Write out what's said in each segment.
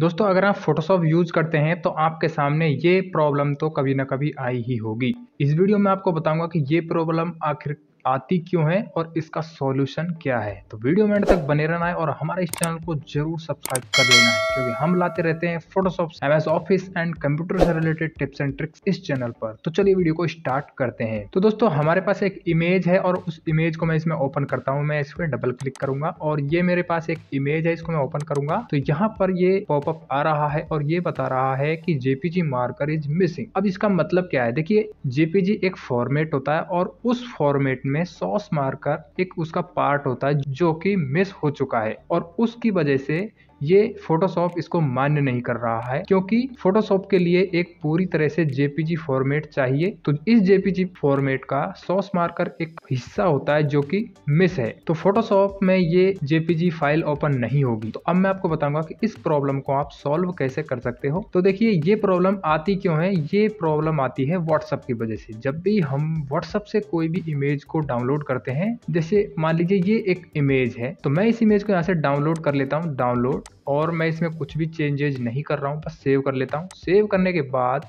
दोस्तों अगर आप फोटोशॉप यूज़ करते हैं तो आपके सामने ये प्रॉब्लम तो कभी ना कभी आई ही होगी इस वीडियो में आपको बताऊंगा कि ये प्रॉब्लम आखिर आती क्यों है और इसका सॉल्यूशन क्या है तो वीडियो में तक बने रहना है और हमारे इस चैनल को जरूर सब्सक्राइब कर लेना है क्योंकि हम लाते रहते हैं Photoshop M S office and computer से रिलेटेड टिप्स एंड ट्रिक्स इस चैनल पर तो चलिए वीडियो को स्टार्ट करते हैं तो दोस्तों हमारे पास एक इमेज है और उस इमेज को मैं इसमें ओपन करता हूँ मैं इसमें डबल क्लिक करूंगा और ये मेरे पास एक इमेज है इसको मैं ओपन करूंगा तो यहाँ पर ये पॉपअप आ रहा है और ये बता रहा है की जेपीजी मार्कर इज मिसिंग अब इसका मतलब क्या है देखिए जेपीजी एक फॉर्मेट होता है और उस फॉर्मेट में में सॉस मारकर एक उसका पार्ट होता है जो कि मिस हो चुका है और उसकी वजह से ये फोटोशॉप इसको मान्य नहीं कर रहा है क्योंकि फोटोशॉप के लिए एक पूरी तरह से जेपीजी फॉर्मेट चाहिए तो इस जेपीजी फॉर्मेट का सॉस मार्कर एक हिस्सा होता है जो कि मिस है तो फोटोशॉप में ये जेपीजी फाइल ओपन नहीं होगी तो अब मैं आपको बताऊंगा कि इस प्रॉब्लम को आप सॉल्व कैसे कर सकते हो तो देखिए ये प्रॉब्लम आती क्यों है ये प्रॉब्लम आती है व्हाट्सअप की वजह से जब भी हम व्हाट्सअप से कोई भी इमेज को डाउनलोड करते हैं जैसे मान लीजिए ये एक इमेज है तो मैं इस इमेज को यहाँ से डाउनलोड कर लेता हूँ डाउनलोड और मैं इसमें कुछ भी चेंजेज नहीं कर रहा हूँ बस सेव कर लेता हूँ सेव करने के बाद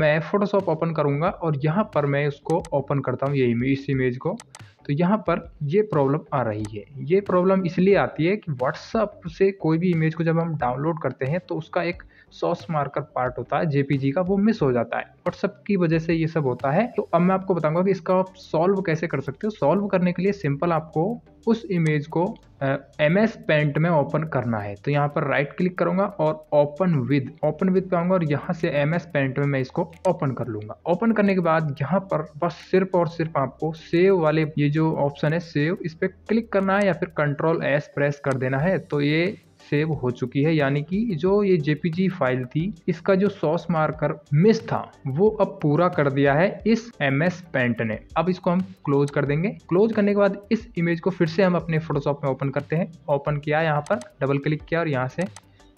मैं फ़ोटोशॉप ओपन करूँगा और यहाँ पर मैं उसको ओपन करता हूँ ये इमेज इस इमेज को तो यहाँ पर ये प्रॉब्लम आ रही है ये प्रॉब्लम इसलिए आती है कि व्हाट्सअप से कोई भी इमेज को जब हम डाउनलोड करते हैं तो उसका एक सॉस मार्कर पार्ट होता है जेपीजी का वो मिस हो जाता है व्हाट्सअप की वजह से ये सब होता है तो अब मैं आपको बताऊंगा कि इसका आप सॉल्व कैसे कर सकते हो सॉल्व करने के लिए सिंपल आपको उस इमेज को एम एस पेंट में ओपन करना है तो यहाँ पर राइट क्लिक करूँगा और ओपन विद ओपन विद पे आऊँगा और यहाँ से एम एस पेंट में मैं इसको ओपन कर लूँगा ओपन करने के बाद यहाँ पर बस सिर्फ और सिर्फ आपको सेव वाले ये जो ऑप्शन है सेव इस पर क्लिक करना है या फिर कंट्रोल एस प्रेस कर देना है तो ये सेव हो चुकी है यानी कि जो ये जेपीजी फाइल थी इसका जो सॉस मार्कर मिस था वो अब पूरा कर दिया है इस एम एस पेंट ने अब इसको हम क्लोज कर देंगे क्लोज करने के बाद इस इमेज को फिर से हम अपने फोटोशॉप में ओपन करते हैं ओपन किया यहाँ पर डबल क्लिक किया और यहाँ से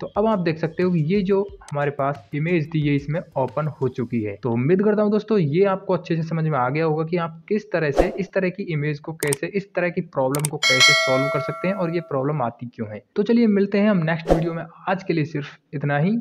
तो अब आप देख सकते हो कि ये जो हमारे पास इमेज थी ये इसमें ओपन हो चुकी है तो उम्मीद करता हूँ दोस्तों ये आपको अच्छे से समझ में आ गया होगा कि आप किस तरह से इस तरह की इमेज को कैसे इस तरह की प्रॉब्लम को कैसे सॉल्व कर सकते हैं और ये प्रॉब्लम आती क्यों है तो चलिए मिलते हैं हम नेक्स्ट वीडियो में आज के लिए सिर्फ इतना ही